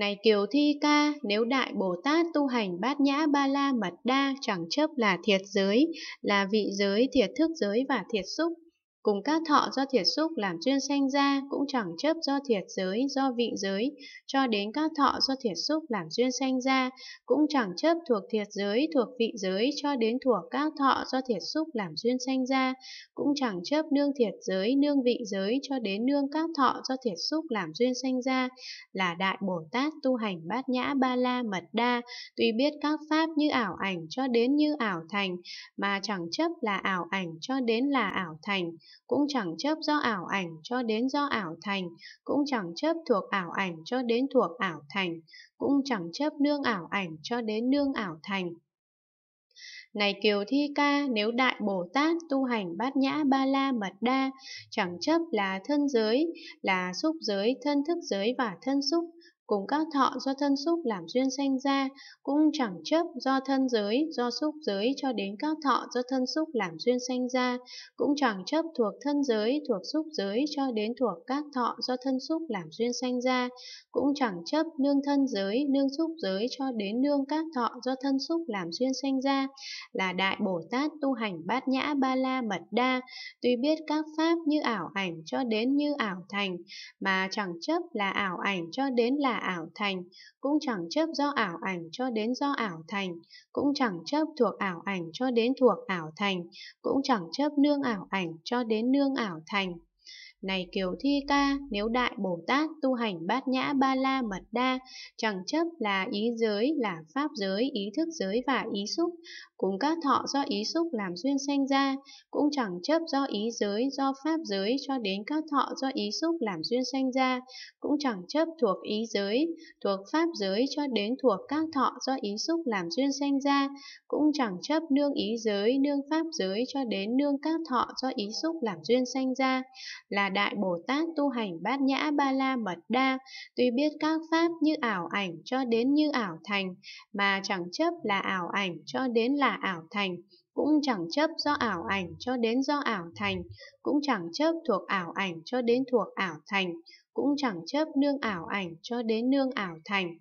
Này Kiều Thi ca, nếu Đại Bồ Tát tu hành bát nhã ba la mật đa chẳng chấp là thiệt giới, là vị giới, thiệt thức giới và thiệt xúc, cùng các thọ do thiệt xúc làm duyên sanh ra cũng chẳng chấp do thiệt giới, do vị giới, cho đến các thọ do thiệt xúc làm duyên sanh ra cũng chẳng chấp thuộc thiệt giới, thuộc vị giới, cho đến thuộc các thọ do thiệt xúc làm duyên sanh ra cũng chẳng chấp nương thiệt giới, nương vị giới, cho đến nương các thọ do thiệt xúc làm duyên sanh ra là Đại Bồ Tát tu hành bát nhã ba la mật đa, tuy biết các pháp như ảo ảnh cho đến như ảo thành, mà chẳng chấp là ảo ảnh cho đến là ảo thành cũng chẳng chấp do ảo ảnh cho đến do ảo thành, cũng chẳng chấp thuộc ảo ảnh cho đến thuộc ảo thành, cũng chẳng chấp nương ảo ảnh cho đến nương ảo thành. Này Kiều Thi Ca, nếu Đại Bồ Tát tu hành bát nhã ba la mật đa, chẳng chấp là thân giới, là xúc giới, thân thức giới và thân xúc, cùng các thọ do thân xúc làm duyên sanh ra, cũng chẳng chấp do thân giới, do xúc giới cho đến các thọ do thân xúc làm duyên sanh ra, cũng chẳng chấp thuộc thân giới, thuộc xúc giới cho đến thuộc các thọ do thân xúc làm duyên sanh ra, cũng chẳng chấp nương thân giới, nương xúc giới cho đến nương các thọ do thân xúc làm duyên sanh ra, là Đại Bồ Tát tu hành bát nhã ba la mật đa, tuy biết các pháp như ảo ảnh cho đến như ảo thành, mà chẳng chấp là ảo ảnh cho đến là là ảo thành, cũng chẳng chấp do ảo ảnh cho đến do ảo thành, cũng chẳng chấp thuộc ảo ảnh cho đến thuộc ảo thành, cũng chẳng chấp nương ảo ảnh cho đến nương ảo thành. Này Kiều Thi Ca, nếu Đại Bồ Tát tu hành bát nhã ba la mật đa, chẳng chấp là ý giới, là pháp giới, ý thức giới và ý xúc, cùng các thọ do ý xúc làm duyên sanh ra, cũng chẳng chấp do ý giới, do pháp giới cho đến các thọ do ý xúc làm duyên sanh ra, cũng chẳng chấp thuộc ý giới, thuộc pháp giới cho đến thuộc các thọ do ý xúc làm duyên sanh ra, cũng chẳng chấp nương ý giới, nương pháp giới cho đến nương các thọ do ý xúc làm duyên sanh ra, là Đại Bồ Tát tu hành bát nhã ba la mật đa, tuy biết các pháp như ảo ảnh cho đến như ảo thành, mà chẳng chấp là ảo ảnh cho đến là ảo thành, cũng chẳng chấp do ảo ảnh cho đến do ảo thành, cũng chẳng chấp thuộc ảo ảnh cho đến thuộc ảo thành, cũng chẳng chấp nương ảo ảnh cho đến nương ảo thành